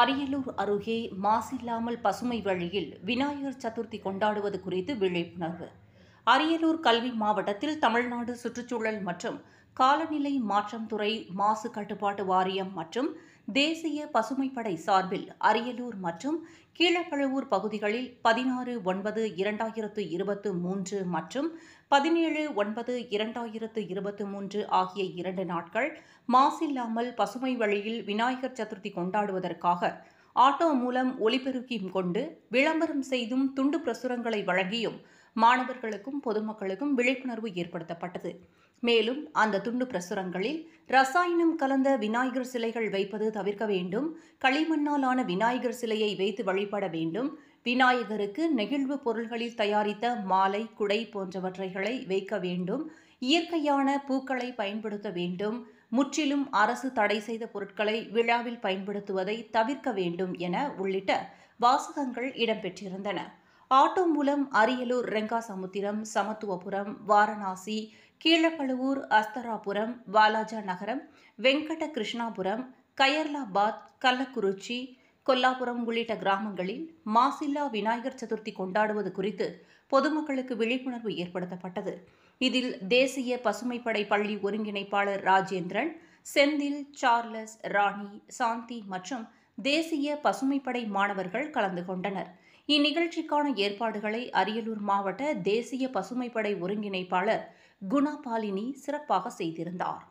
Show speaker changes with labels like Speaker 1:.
Speaker 1: அரியலூர் அருகே மாசில்லாமல் பசுமை வழியில் விநாயகர் சதுர்த்தி கொண்டாடுவது குறித்து விழிப்புணர்வு அரியலூர் கல்வி மாவட்டத்தில் தமிழ்நாடு சுற்றுச்சூழல் மற்றும் காலநிலை மாற்றம் துறை மாசு கட்டுப்பாட்டு வாரியம் மற்றும் தேசிய பசுமைப்படை சார்பில் அரியலூர் மற்றும் கீழப்பழுவூர் பகுதிகளில் பதினாறு ஒன்பது இரண்டாயிரத்து இருபத்து மூன்று மற்றும் பதினேழு ஒன்பது இரண்டாயிரத்து இருபத்து மூன்று ஆகிய இரண்டு நாட்கள் மாசில்லாமல் பசுமை வழியில் விநாயகர் சதுர்த்தி கொண்டாடுவதற்காக ஆட்டோ மூலம் ஒளிபெருக்கியும் கொண்டு விளம்பரம் செய்தும் துண்டு பிரசுரங்களை வழங்கியும் மாணவர்களுக்கும் பொதுமக்களுக்கும் விழிப்புணர்வு ஏற்படுத்தப்பட்டது மேலும் அந்த துண்டு பிரசுரங்களில் ரசாயனம் கலந்த விநாயகர் சிலைகள் வைப்பது தவிர்க்க வேண்டும் களிமண்ணாலான விநாயகர் சிலையை வைத்து வழிபட வேண்டும் விநாயகருக்கு நெகிழ்வு பொருள்களில் தயாரித்த மாலை குடை போன்றவற்றைகளை வைக்க வேண்டும் இயற்கையான பூக்களை பயன்படுத்த வேண்டும் முற்றிலும் அரசு தடை செய்த பொருட்களை விழாவில் பயன்படுத்துவதை தவிர்க்க வேண்டும் என உள்ளிட்ட வாசகங்கள் இடம்பெற்றிருந்தன ஆட்டோ மூலம் அரியலூர் ரெங்காசமுத்திரம் சமத்துவபுரம் வாரணாசி கீழப்பழுவூர் அஸ்தராபுரம் வாலாஜா நகரம் வெங்கட கிருஷ்ணாபுரம் கயர்லாபாத் கள்ளக்குறிச்சி கொல்லாபுரம் உள்ளிட்ட கிராமங்களில் மாசில்லா விநாயகர் சதுர்த்தி கொண்டாடுவது குறித்து பொதுமக்களுக்கு விழிப்புணர்வு ஏற்படுத்தப்பட்டது இதில் தேசிய பசுமைப்படை பள்ளி ஒருங்கிணைப்பாளர் ராஜேந்திரன் செந்தில் சார்லஸ் ராணி சாந்தி மற்றும் தேசிய பசுமைப்படை மாணவர்கள் கலந்து கொண்டனர் இந்நிகழ்ச்சிக்கான ஏற்பாடுகளை அரியலூர் மாவட்ட தேசிய பசுமைப்படை ஒருங்கிணைப்பாளர் குணாபாலினி சிறப்பாக செய்திருந்தார்